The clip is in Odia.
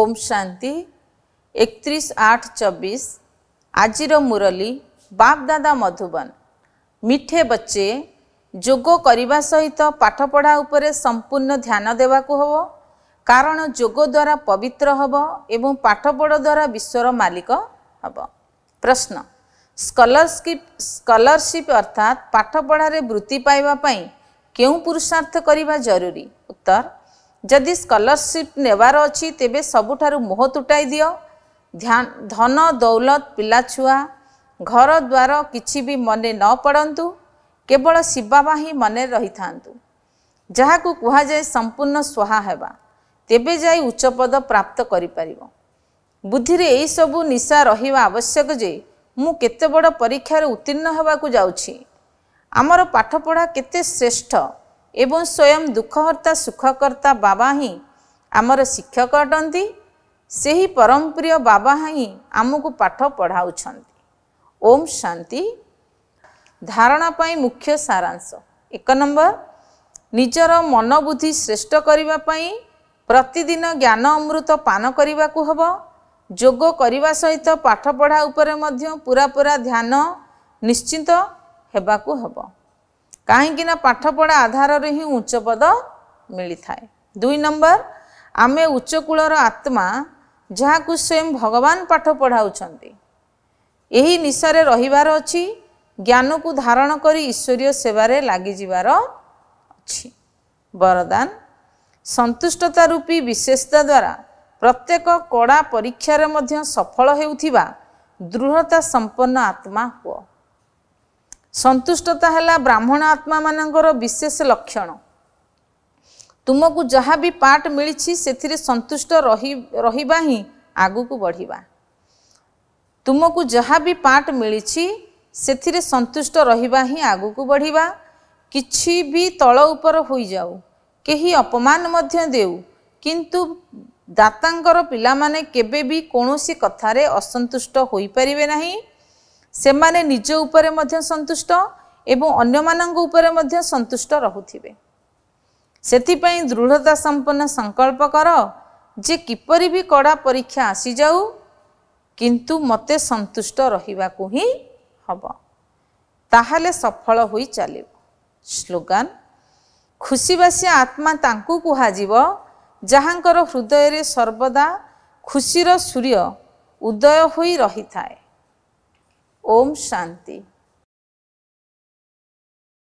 ଓମ୍ ଶାନ୍ତି ଏକତିରିଶ ଆଠ ଚବିଶ ଆଜିର ମୁରଲୀ ବାପଦାଦା ମଧୁବନ ମିଠେ ବଚେ ଯୋଗ କରିବା ସହିତ ପାଠପଢ଼ା ଉପରେ ସମ୍ପୂର୍ଣ୍ଣ ଧ୍ୟାନ ଦେବାକୁ ହେବ କାରଣ ଯୋଗ ଦ୍ୱାରା ପବିତ୍ର ହେବ ଏବଂ ପାଠପଢ଼ା ଦ୍ୱାରା ବିଶ୍ୱର ମାଲିକ ହେବ ପ୍ରଶ୍ନ ସ୍କଲରସିପ୍ ସ୍କଲରସିପ୍ ଅର୍ଥାତ୍ ପାଠପଢ଼ାରେ ବୃତ୍ତି ପାଇବା ପାଇଁ କେଉଁ ପୁରୁଷାର୍ଥ କରିବା ଜରୁରୀ ଉତ୍ତର ଯଦି ସ୍କଲାରସିପ୍ ନେବାର ଅଛି ତେବେ ସବୁଠାରୁ ମୋହ ତୁଟାଇ ଦିଅ ଧନ ଦୌଲତ ପିଲାଛୁଆ ଘର ଦ୍ୱାର କିଛି ବି ମନେ ନ ପଡ଼ନ୍ତୁ କେବଳ ଶିବାବା ହିଁ ମନେ ରହିଥାନ୍ତୁ ଯାହାକୁ କୁହାଯାଏ ସମ୍ପୂର୍ଣ୍ଣ ସୁହା ହେବା ତେବେ ଯାଇ ଉଚ୍ଚ ପଦ ପ୍ରାପ୍ତ କରିପାରିବ ବୁଦ୍ଧିରେ ଏହିସବୁ ନିଶା ରହିବା ଆବଶ୍ୟକ ଯେ ମୁଁ କେତେ ବଡ଼ ପରୀକ୍ଷାରେ ଉତ୍ତୀର୍ଣ୍ଣ ହେବାକୁ ଯାଉଛି ଆମର ପାଠପଢ଼ା କେତେ ଶ୍ରେଷ୍ଠ ଏବଂ ସ୍ୱୟଂ ଦୁଃଖହର୍ତ୍ତା ସୁଖକର୍ତ୍ତା ବାବା ହିଁ ଆମର ଶିକ୍ଷକ ଅଟନ୍ତି ସେହି ପରମପ୍ରିୟ ବାବା ହିଁ ଆମକୁ ପାଠ ପଢ଼ାଉଛନ୍ତି ଓମ୍ ଶାନ୍ତି ଧାରଣା ପାଇଁ ମୁଖ୍ୟ ସାରାଂଶ ଏକ ନମ୍ବର ନିଜର ମନବୁଦ୍ଧି ଶ୍ରେଷ୍ଠ କରିବା ପାଇଁ ପ୍ରତିଦିନ ଜ୍ଞାନ ଅମୃତ ପାନ କରିବାକୁ ହେବ ଯୋଗ କରିବା ସହିତ ପାଠପଢ଼ା ଉପରେ ମଧ୍ୟ ପୁରା ପୁରା ଧ୍ୟାନ ନିଶ୍ଚିନ୍ତ ହେବାକୁ ହେବ କାହିଁକି ନା ପାଠପଢ଼ା ଆଧାରରେ ହିଁ ଉଚ୍ଚ ପଦ ମିଳିଥାଏ ଦୁଇ ନମ୍ବର ଆମେ ଉଚ୍ଚକୂଳର ଆତ୍ମା ଯାହାକୁ ସ୍ୱୟଂ ଭଗବାନ ପାଠ ପଢ଼ାଉଛନ୍ତି ଏହି ନିଶାରେ ରହିବାର ଅଛି ଜ୍ଞାନକୁ ଧାରଣ କରି ଈଶ୍ୱରୀୟ ସେବାରେ ଲାଗିଯିବାର ଅଛି ବରଦାନ ସନ୍ତୁଷ୍ଟତା ରୂପୀ ବିଶେଷତା ଦ୍ୱାରା ପ୍ରତ୍ୟେକ କଡ଼ା ପରୀକ୍ଷାରେ ମଧ୍ୟ ସଫଳ ହେଉଥିବା ଦୃଢ଼ତା ସମ୍ପନ୍ନ ଆତ୍ମା ହୁଅ ସନ୍ତୁଷ୍ଟତା ହେଲା ବ୍ରାହ୍ମଣ ଆତ୍ମାମାନଙ୍କର ବିଶେଷ ଲକ୍ଷଣ ତୁମକୁ ଯାହା ବି ପାର୍ଟ ମିଳିଛି ସେଥିରେ ସନ୍ତୁଷ୍ଟ ରହି ରହିବା ହିଁ ଆଗକୁ ବଢ଼ିବା ତୁମକୁ ଯାହା ବି ପାର୍ଟ ମିଳିଛି ସେଥିରେ ସନ୍ତୁଷ୍ଟ ରହିବା ହିଁ ଆଗକୁ ବଢ଼ିବା କିଛି ବି ତଳ ଉପର ହୋଇଯାଉ କେହି ଅପମାନ ମଧ୍ୟ ଦେଉ କିନ୍ତୁ ଦାତାଙ୍କର ପିଲାମାନେ କେବେ ବି କୌଣସି କଥାରେ ଅସନ୍ତୁଷ୍ଟ ହୋଇପାରିବେ ନାହିଁ ସେମାନେ ନିଜ ଉପରେ ମଧ୍ୟ ସନ୍ତୁଷ୍ଟ ଏବଂ ଅନ୍ୟମାନଙ୍କ ଉପରେ ମଧ୍ୟ ସନ୍ତୁଷ୍ଟ ରହୁଥିବେ ସେଥିପାଇଁ ଦୃଢ଼ତା ସମ୍ପନ୍ନ ସଂକଳ୍ପ କର ଯେ କିପରି ବି କଡ଼ା ପରୀକ୍ଷା ଆସିଯାଉ କିନ୍ତୁ ମୋତେ ସନ୍ତୁଷ୍ଟ ରହିବାକୁ ହିଁ ହେବ ତାହେଲେ ସଫଳ ହୋଇ ଚାଲିବ ସ୍ଲୋଗାନ୍ ଖୁସିବାସିଆ ଆତ୍ମା ତାଙ୍କୁ କୁହାଯିବ ଯାହାଙ୍କର ହୃଦୟରେ ସର୍ବଦା ଖୁସିର ସୂର୍ଯ୍ୟ ଉଦୟ ହୋଇ ରହିଥାଏ ओम शांति